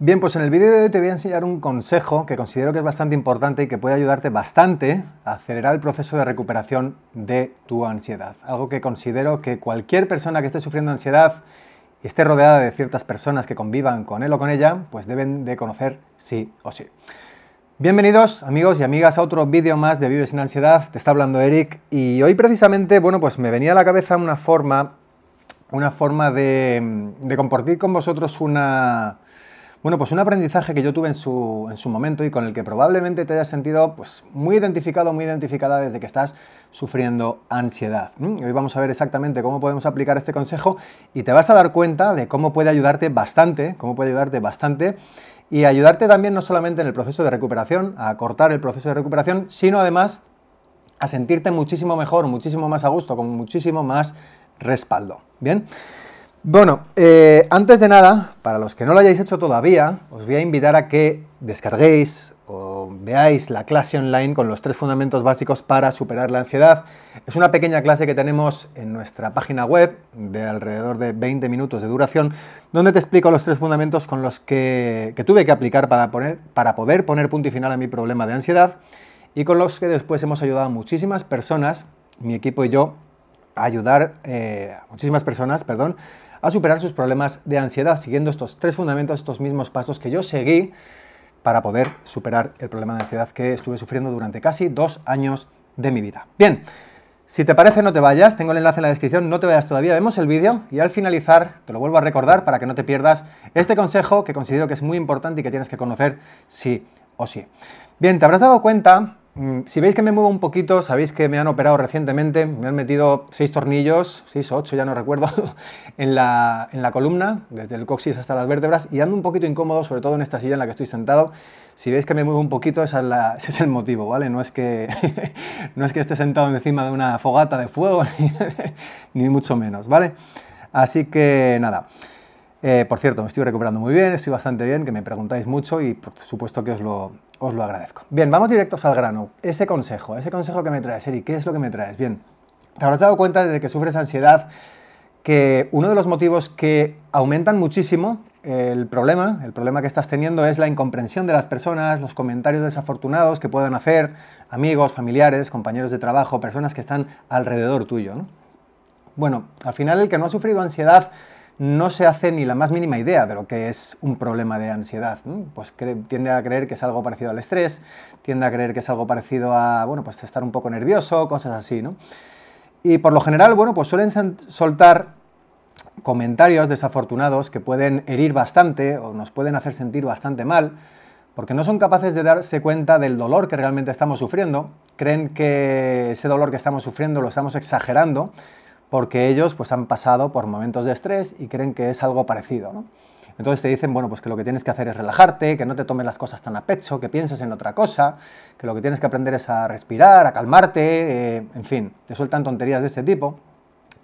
Bien, pues en el vídeo de hoy te voy a enseñar un consejo que considero que es bastante importante y que puede ayudarte bastante a acelerar el proceso de recuperación de tu ansiedad. Algo que considero que cualquier persona que esté sufriendo ansiedad y esté rodeada de ciertas personas que convivan con él o con ella, pues deben de conocer sí o sí. Bienvenidos amigos y amigas a otro vídeo más de Vive sin ansiedad. Te está hablando Eric y hoy precisamente, bueno, pues me venía a la cabeza una forma, una forma de, de compartir con vosotros una bueno, pues un aprendizaje que yo tuve en su, momento y con el que probablemente te hayas sentido pues, muy identificado, muy identificada desde que estás sufriendo ansiedad. hoy vamos a ver exactamente cómo podemos aplicar este consejo y te vas a dar cuenta de cómo puede ayudarte bastante, cómo puede ayudarte bastante y ayudarte también no solamente en el proceso de recuperación, a acortar el proceso de recuperación, sino además a sentirte muchísimo mejor, muchísimo más a gusto, con muchísimo más respaldo. Bien. Bueno, eh, antes de nada, para los que no lo hayáis hecho todavía, os voy a invitar a que descarguéis o veáis la clase online con los tres fundamentos básicos para superar la ansiedad. Es una pequeña clase que tenemos en nuestra página web de alrededor de 20 minutos de duración, donde te explico los tres fundamentos con los que, tuve que aplicar para, poner, para poder poner punto y final a mi problema de ansiedad y con los que después hemos ayudado a muchísimas personas, mi equipo y yo, a ayudar eh, a muchísimas personas, perdón, a superar sus problemas de ansiedad, siguiendo estos tres fundamentos, estos mismos pasos que yo seguí para poder superar el problema de ansiedad que estuve sufriendo durante casi dos años de mi vida. Bien, si te parece no te vayas, tengo el enlace en la descripción, no te vayas todavía, vemos el vídeo y al finalizar te lo vuelvo a recordar para que no te pierdas este consejo que considero que es muy importante y que tienes que conocer sí o sí. Bien, te habrás dado cuenta Mm, si veis que me muevo un poquito, sabéis que me han operado recientemente, me han metido seis tornillos, seis o ocho, ya no recuerdo, en la, columna, desde el coxis hasta las vértebras, y ando un poquito incómodo, sobre todo en esta silla en la que estoy sentado. Si veis que me muevo un poquito, ese es el motivo, ¿vale? No es, que, no es que esté sentado encima de una fogata de fuego, ni, mucho menos, ¿vale? Así que nada. Eh, por cierto, me estoy recuperando muy bien, estoy bastante bien, que me preguntáis mucho y por supuesto que os lo, os lo agradezco. Bien, vamos directos al grano. Ese consejo, ese consejo que me traes, Eri, ¿qué es lo que me traes? Bien, te habrás dado cuenta desde que sufres ansiedad que uno de los motivos que aumentan muchísimo el problema, el problema que estás teniendo es la incomprensión de las personas, los comentarios desafortunados que puedan hacer amigos, familiares, compañeros de trabajo, personas que están alrededor tuyo. Bueno, al final el que no ha sufrido ansiedad no se hace ni la más mínima idea de lo que es un problema de ansiedad. Pues tiende a creer que es algo parecido al estrés, tiende a creer que es algo parecido a, bueno, pues estar un poco nervioso, cosas así, Y por lo general, bueno, pues suelen soltar comentarios desafortunados que pueden herir bastante o nos pueden hacer sentir bastante mal, porque no son capaces de darse cuenta del dolor que realmente estamos sufriendo, creen que ese dolor que estamos sufriendo lo estamos exagerando, porque ellos pues, han pasado por momentos de estrés y creen que es algo parecido. Entonces te dicen, bueno, pues que lo que tienes que hacer es relajarte, que no te tomes las cosas tan a pecho, que pienses en otra cosa, que lo que tienes que aprender es a respirar, a calmarte, eh, en fin, te sueltan tonterías de este tipo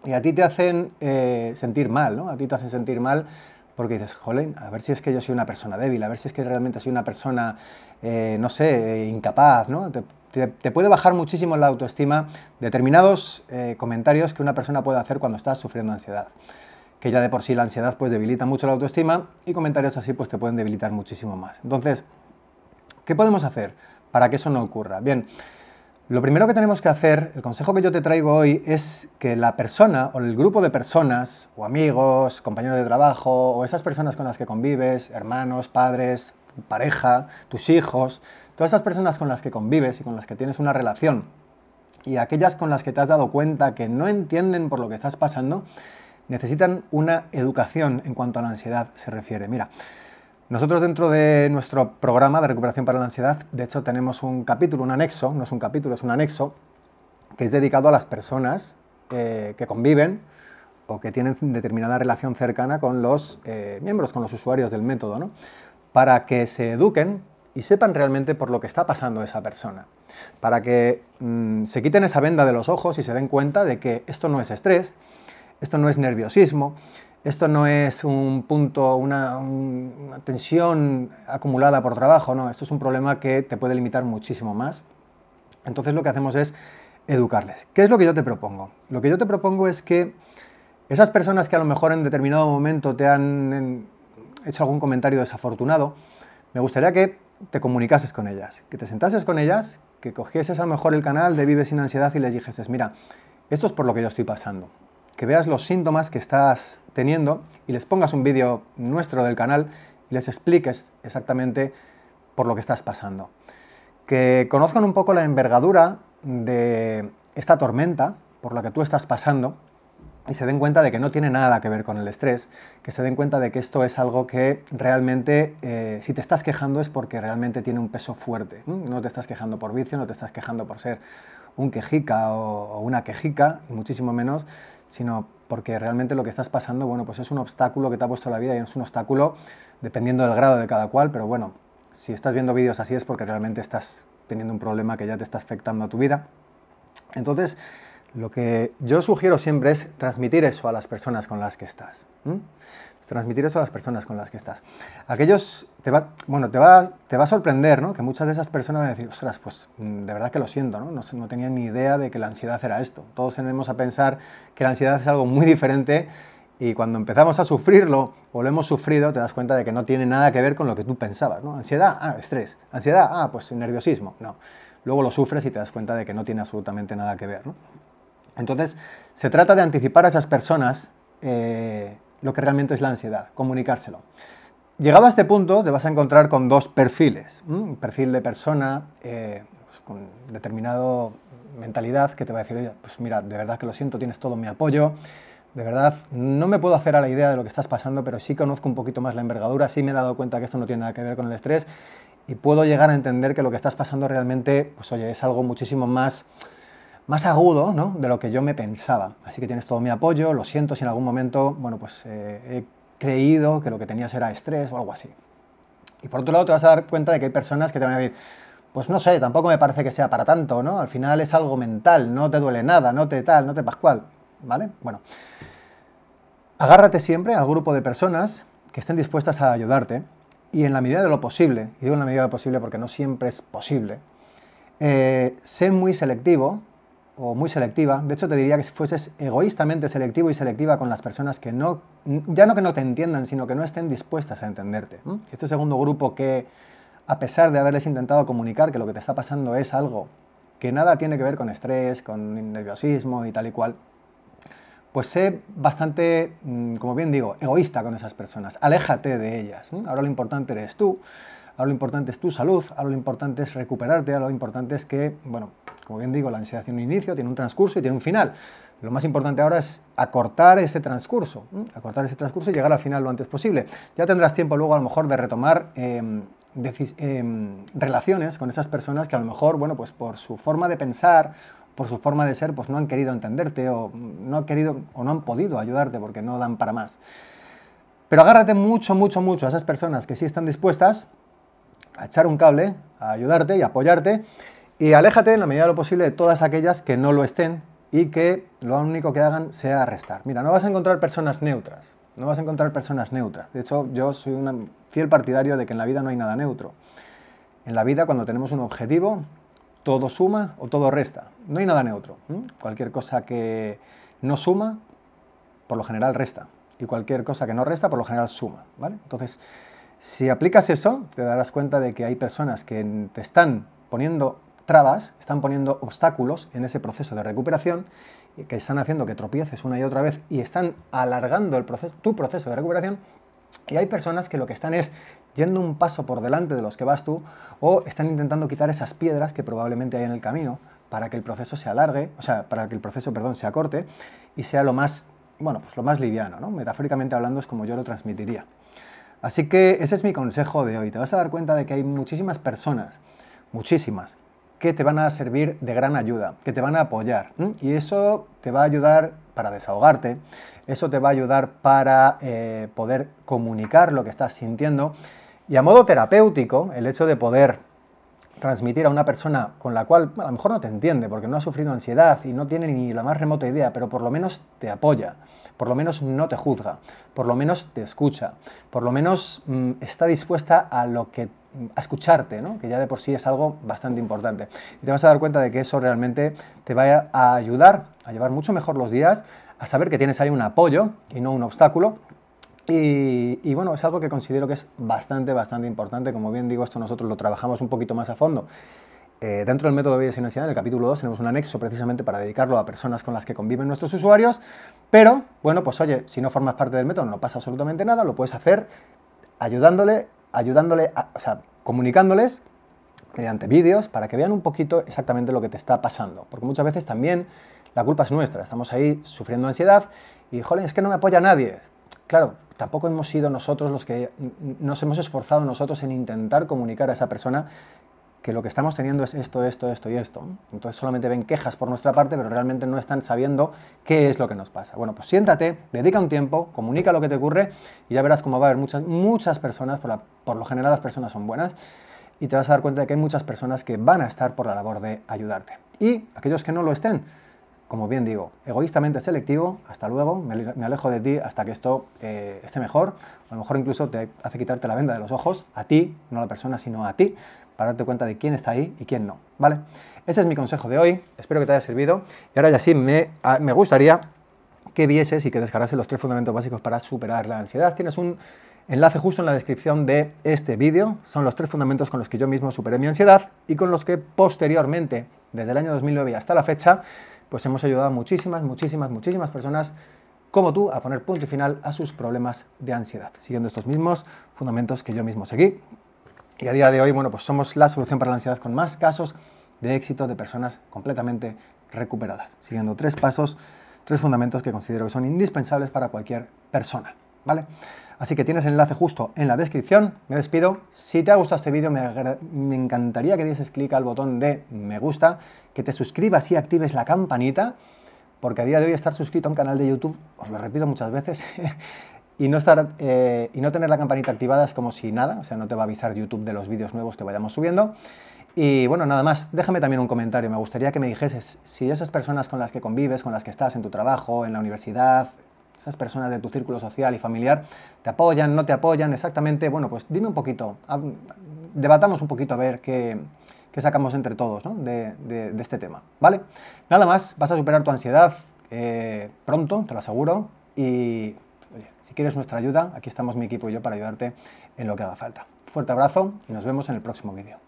y a ti te hacen eh, sentir mal, ¿no? A ti te hacen sentir mal porque dices, jolín, a ver si es que yo soy una persona débil, a ver si es que realmente soy una persona, eh, no sé, eh, incapaz, ¿no? Te, puede bajar muchísimo la autoestima determinados eh, comentarios que una persona puede hacer cuando estás sufriendo ansiedad. Que ya de por sí la ansiedad pues debilita mucho la autoestima y comentarios así pues te pueden debilitar muchísimo más. Entonces, ¿qué podemos hacer para que eso no ocurra? Bien, lo primero que tenemos que hacer, el consejo que yo te traigo hoy, es que la persona o el grupo de personas, o amigos, compañeros de trabajo, o esas personas con las que convives, hermanos, padres, pareja, tus hijos, todas esas personas con las que convives y con las que tienes una relación, y aquellas con las que te has dado cuenta que no entienden por lo que estás pasando, necesitan una educación en cuanto a la ansiedad se refiere. Mira, nosotros dentro de nuestro programa de recuperación para la ansiedad, de hecho tenemos un capítulo, un anexo, no es un capítulo, es un anexo, que es dedicado a las personas eh, que conviven o que tienen determinada relación cercana con los eh, miembros, con los usuarios del método, para que se eduquen y sepan realmente por lo que está pasando esa persona, para que mm, se quiten esa venda de los ojos y se den cuenta de que esto no es estrés, esto no es nerviosismo, esto no es un punto, una, tensión acumulada por trabajo, no, esto es un problema que te puede limitar muchísimo más. Entonces lo que hacemos es educarles. ¿Qué es lo que yo te propongo? Lo que yo te propongo es que esas personas que a lo mejor en determinado momento te han hecho algún comentario desafortunado, me gustaría que te comunicases con ellas, que te sentases con ellas, que cogieses a lo mejor el canal de Vive sin ansiedad y les dijeses, mira, esto es por lo que yo estoy pasando que veas los síntomas que estás teniendo y les pongas un vídeo nuestro del canal y les expliques exactamente por lo que estás pasando. Que conozcan un poco la envergadura de esta tormenta por la que tú estás pasando y se den cuenta de que no tiene nada que ver con el estrés, que se den cuenta de que esto es algo que realmente, eh, si te estás quejando es porque realmente tiene un peso fuerte. No te estás quejando por vicio, no te estás quejando por ser un quejica o, una quejica, muchísimo menos sino porque realmente lo que estás pasando, bueno, pues es un obstáculo que te ha puesto la vida y es un obstáculo dependiendo del grado de cada cual, pero bueno, si estás viendo vídeos así es porque realmente estás teniendo un problema que ya te está afectando a tu vida. Entonces, lo que yo sugiero siempre es transmitir eso a las personas con las que estás transmitir eso a las personas con las que estás. Aquellos, te va, bueno, te va, te va a sorprender, ¿no? Que muchas de esas personas van a decir, ostras, pues mm, de verdad que lo siento, ¿no? ¿no? No tenía ni idea de que la ansiedad era esto. Todos tenemos a pensar que la ansiedad es algo muy diferente y cuando empezamos a sufrirlo o lo hemos sufrido, te das cuenta de que no tiene nada que ver con lo que tú pensabas, ¿no? Ansiedad, ah, estrés. Ansiedad, ah, pues nerviosismo. No. Luego lo sufres y te das cuenta de que no tiene absolutamente nada que ver, ¿no? Entonces, se trata de anticipar a esas personas eh, lo que realmente es la ansiedad, comunicárselo. Llegado a este punto te vas a encontrar con dos perfiles. Un perfil de persona eh, pues, con determinado mentalidad que te va a decir, pues mira, de verdad que lo siento, tienes todo mi apoyo, de verdad no me puedo hacer a la idea de lo que estás pasando, pero sí conozco un poquito más la envergadura, sí me he dado cuenta que esto no tiene nada que ver con el estrés y puedo llegar a entender que lo que estás pasando realmente, pues oye, es algo muchísimo más más agudo de lo que yo me pensaba. Así que tienes todo mi apoyo, lo siento si en algún momento bueno, pues, eh, he creído que lo que tenías era estrés o algo así. Y por otro lado te vas a dar cuenta de que hay personas que te van a decir, pues no sé, tampoco me parece que sea para tanto, ¿no? Al final es algo mental, no te duele nada, no te tal, no te pascual, ¿vale? Bueno, agárrate siempre al grupo de personas que estén dispuestas a ayudarte y en la medida de lo posible, y digo en la medida de lo posible porque no siempre es posible, eh, sé muy selectivo o muy selectiva. De hecho, te diría que si fueses egoístamente selectivo y selectiva con las personas que no, ya no que no te entiendan, sino que no estén dispuestas a entenderte. Este segundo grupo que, a pesar de haberles intentado comunicar que lo que te está pasando es algo que nada tiene que ver con estrés, con nerviosismo y tal y cual, pues sé bastante, mm, como bien digo, egoísta con esas personas. Aléjate de ellas. Ahora lo importante eres tú ahora lo importante es tu salud, ahora lo importante es recuperarte, ahora lo importante es que, bueno, como bien digo, la ansiedad tiene un inicio, tiene un transcurso y tiene un final. Lo más importante ahora es acortar ese transcurso, acortar ese transcurso y llegar al final lo antes posible. Ya tendrás tiempo luego a lo mejor de retomar em, em, relaciones con esas personas que a lo mejor, bueno, pues por su forma de pensar, por su forma de ser, pues no han querido entenderte o no han querido o no han podido ayudarte porque no dan para más. Pero agárrate mucho, mucho, mucho a esas personas que sí están dispuestas a echar un cable, a ayudarte y apoyarte. Y aléjate en la medida de lo posible de todas aquellas que no lo estén y que lo único que hagan sea restar. Mira, no vas a encontrar personas neutras. No vas a encontrar personas neutras. De hecho, yo soy un fiel partidario de que en la vida no hay nada neutro. En la vida, cuando tenemos un objetivo, todo suma o todo resta. No hay nada neutro. Cualquier cosa que no suma, por lo general resta. Y cualquier cosa que no resta, por lo general suma. ¿vale? Entonces, si aplicas eso, te darás cuenta de que hay personas que te están poniendo trabas, están poniendo obstáculos en ese proceso de recuperación, que están haciendo que tropieces una y otra vez y están alargando tu proceso de recuperación. Y hay personas que lo que están es yendo un paso por delante de los que vas tú o están intentando quitar esas piedras que probablemente hay en el camino para que el proceso se alargue, o sea, para que el proceso, perdón, se acorte y sea lo más, pues lo más liviano, ¿no? Metafóricamente hablando es como yo lo transmitiría. Así que ese es mi consejo de hoy. Te vas a dar cuenta de que hay muchísimas personas, muchísimas, que te van a servir de gran ayuda, que te van a apoyar. Y eso te va a ayudar para desahogarte, eso te va a ayudar para eh, poder comunicar lo que estás sintiendo. Y a modo terapéutico, el hecho de poder transmitir a una persona con la cual a lo mejor no te entiende, porque no ha sufrido ansiedad y no tiene ni la más remota idea, pero por lo menos te apoya por lo menos no te juzga, por lo menos te escucha, por lo menos mm, está dispuesta a lo que mm, a escucharte, que ya de por sí es algo bastante importante. Y te vas a dar cuenta de que eso realmente te va a ayudar a llevar mucho mejor los días, a saber que tienes ahí un apoyo y no un obstáculo. Y, y, bueno, es algo que considero que es bastante, bastante importante. Como bien digo, esto nosotros lo trabajamos un poquito más a fondo eh, dentro del método de sin ansiedad, en el capítulo 2, tenemos un anexo precisamente para dedicarlo a personas con las que conviven nuestros usuarios, pero, bueno, pues oye, si no formas parte del método no pasa absolutamente nada, lo puedes hacer ayudándole, ayudándole, o sea, comunicándoles mediante vídeos para que vean un poquito exactamente lo que te está pasando, porque muchas veces también la culpa es nuestra, estamos ahí sufriendo ansiedad y, joder, es que no me apoya nadie. Claro, tampoco hemos sido nosotros los que nos hemos esforzado nosotros en intentar comunicar a esa persona que lo que estamos teniendo es esto, esto, esto y esto. Entonces solamente ven quejas por nuestra parte, pero realmente no están sabiendo qué es lo que nos pasa. Bueno, pues siéntate, dedica un tiempo, comunica lo que te ocurre y ya verás cómo va a haber muchas, muchas personas, por, por lo general las personas son buenas, y te vas a dar cuenta de que hay muchas personas que van a estar por la labor de ayudarte. Y aquellos que no lo estén, como bien digo, egoístamente selectivo, hasta luego, me alejo de ti hasta que esto eh, esté mejor, a lo mejor incluso te hace quitarte la venda de los ojos, a ti, no a la persona, sino a ti, para darte cuenta de quién está ahí y quién no, ¿vale? Ese es mi consejo de hoy, espero que te haya servido, y ahora ya sí, me, ah, me gustaría que vieses y que descargases los tres fundamentos básicos para superar la ansiedad. Tienes un enlace justo en la descripción de este vídeo, son los tres fundamentos con los que yo mismo superé mi ansiedad y con los que posteriormente, desde el año 2009 hasta la fecha, pues hemos ayudado a muchísimas, muchísimas, muchísimas personas como tú a poner punto y final a sus problemas de ansiedad, siguiendo estos mismos fundamentos que yo mismo seguí. Y a día de hoy, bueno, pues somos la solución para la ansiedad con más casos de éxito de personas completamente recuperadas, siguiendo tres pasos, tres fundamentos que considero que son indispensables para cualquier persona, ¿vale? Así que tienes el enlace justo en la descripción. Me despido. Si te ha gustado este vídeo, me, encantaría que dieses clic al botón de me gusta, que te suscribas y actives la campanita, porque a día de hoy estar suscrito a un canal de YouTube, os lo repito muchas veces, y no, estar, eh, y no tener la campanita activada es como si nada, o sea, no te va a avisar YouTube de los vídeos nuevos que vayamos subiendo. Y bueno, nada más, déjame también un comentario. Me gustaría que me dijeses si esas personas con las que convives, con las que estás en tu trabajo, en la universidad, esas personas de tu círculo social y familiar, te apoyan, no te apoyan exactamente. Bueno, pues dime un poquito, debatamos un poquito a ver qué, sacamos entre todos ¿no? de, este tema, ¿vale? Nada más, vas a superar tu ansiedad eh, pronto, te lo aseguro, y si quieres nuestra ayuda, aquí estamos mi equipo y yo para ayudarte en lo que haga falta. Fuerte abrazo y nos vemos en el próximo vídeo.